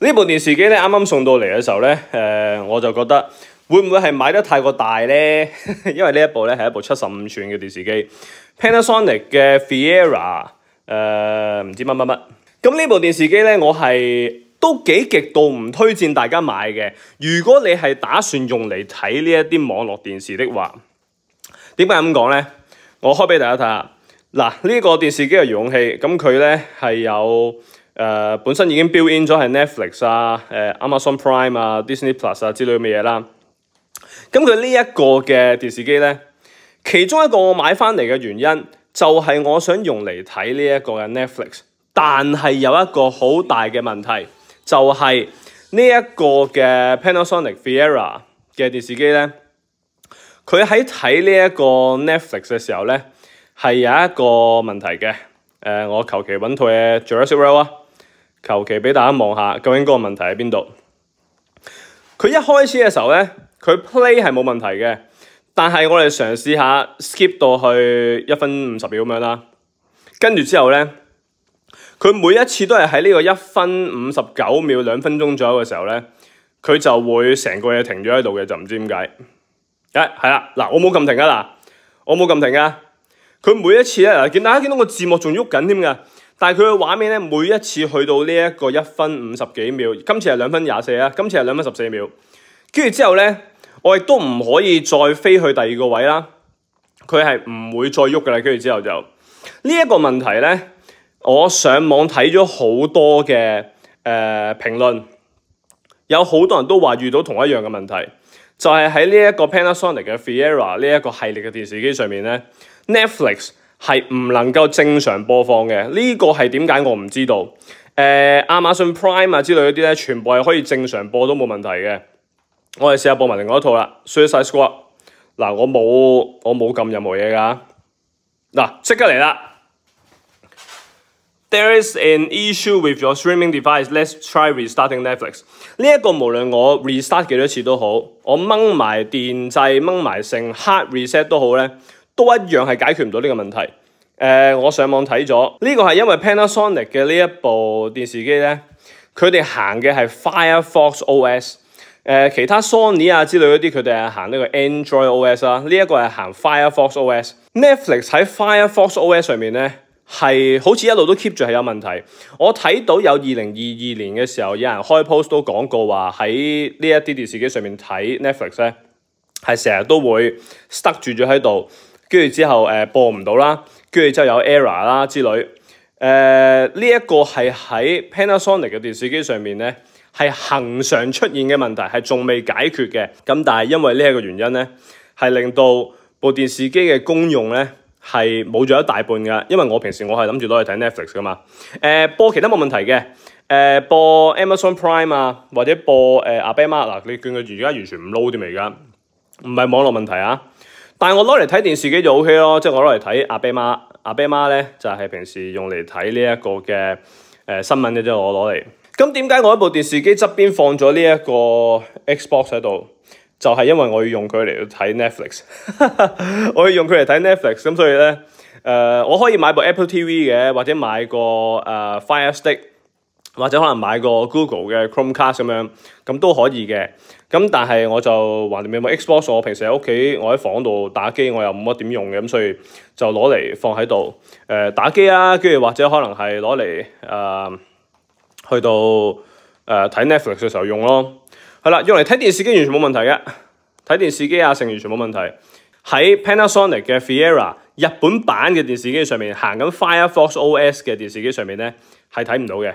呢部电视机咧，啱啱送到嚟嘅时候咧，诶，我就觉得会唔会系买得太过大咧？因为呢一部咧系一部七十五寸嘅电视机，Panasonic 嘅 Fiera，诶，唔知乜乜乜。咁呢部电视机咧，我系都几极度唔推荐大家买嘅。如果你系打算用嚟睇呢一啲网络电视的话，点解咁讲咧？我开俾大家睇下。嗱，呢个电视机嘅勇器，咁佢咧系有。誒本身已經 build in 咗係 Netflix 啊、誒 Amazon Prime 啊、Disney Plus 啊之類嘅嘢啦。咁佢呢一個嘅電視機咧，其中一個我買翻嚟嘅原因，就係我想用嚟睇呢一個嘅 Netflix。但係有一個好大嘅問題，就係呢一個嘅 Panasonic v i e r a 嘅電視機咧，佢喺睇呢一個 Netflix 嘅時候咧，係有一個問題嘅。誒，我求其揾套嘅 j u r a s s i c o r o d 啊。求其俾大家望下究竟嗰个问题喺边度？佢一开始嘅时候咧，佢 play 系冇问题嘅，但系我哋尝试下 skip 到去一分五十秒咁样啦。跟住之后咧，佢每一次都系喺呢个一分五十九秒两分钟右嘅时候咧，佢就会成个嘢停咗喺度嘅，就唔知点解。诶，系啦，嗱，我冇揿停噶嗱，我冇揿停噶。佢每一次咧，见大家见到个字幕仲喐紧添噶。但係佢嘅畫面咧，每一次去到呢一個一分五十幾秒，今次係兩分廿四啊，今次係兩分十四秒。跟住之後咧，我亦都唔可以再飛去第二個位啦。佢係唔會再喐噶啦。跟住之後就呢一個問題咧，我上網睇咗好多嘅誒評論，有好多人都話遇到同一樣嘅問題，就係喺呢一個 Panasonic 嘅 Fiera 呢一個系列嘅電視機上面咧，Netflix。系唔能够正常播放嘅，呢个系点解我唔知道？诶，亚马逊 Prime 啊之类嗰啲咧，全部系可以正常播都冇问题嘅。我哋试下播埋另外一套啦，《Suicide Squad》。嗱，我冇我冇揿任何嘢噶。嗱，即刻嚟啦。There is an issue with your streaming device. Let's try restarting Netflix。呢一个无论我 restart 几多次都好，我掹埋电掣，掹埋成 hard reset 都好咧。都一樣係解決唔到呢個問題。誒，我上網睇咗呢個係因為 Panasonic 嘅呢一部電視機咧，佢哋行嘅係 Firefox OS。誒，其他 Sony 啊之類嗰啲佢哋係行呢個 Android OS 啊，呢一個係行 Firefox OS。Netflix 喺 Firefox OS 上面咧係好似一路都 keep 住係有問題。我睇到有二零二二年嘅時候有人開 post 都講過話喺呢一啲電視機上面睇 Netflix 咧係成日都會塞住咗喺度。跟住之後，誒播唔到啦，跟住之後有 error 啦之類，誒呢一個係喺 Panasonic 嘅電視機上面咧，係恒常出現嘅問題，係仲未解決嘅。咁但係因為呢一個原因咧，係令到部電視機嘅功用咧係冇咗一大半噶，因為我平時我係諗住攞嚟睇 Netflix 噶嘛。誒播其他冇問題嘅，誒播 Amazon Prime 啊，或者播誒阿 b a m a 嗱，你見佢而家完全唔 load 啲嚟噶，唔係網絡問題啊！但系我攞嚟睇電視機就 ok 咯，即系我攞嚟睇阿爸媽，阿爸媽咧就系平时用嚟睇呢一个嘅诶新聞嘅啫，我攞嚟。咁点解我一部電視機側邊放咗呢一个 Xbox 喺度？就系因为我要用佢嚟睇 Netflix，我要用佢嚟睇 Netflix。咁所以咧，诶，我可以买部 Apple TV 嘅，或者买个诶 Fire Stick。或者可能買個 Google 嘅 Chrome Cast 咁樣，咁都可以嘅。咁但係我就話你有冇 Xbox？我平時喺屋企，我喺房度打機，我又冇乜點用嘅，咁所以就攞嚟放喺度，誒打機啊，跟住或者可能係攞嚟去到誒睇 Netflix 嘅時候用咯。係啦，用嚟睇電視機完全冇問題嘅，睇電視機啊，成完全冇問題。喺 Panasonic 嘅 Fira 日本版嘅電視機上面行緊 Firefox O S 嘅電視機上面咧係睇唔到嘅。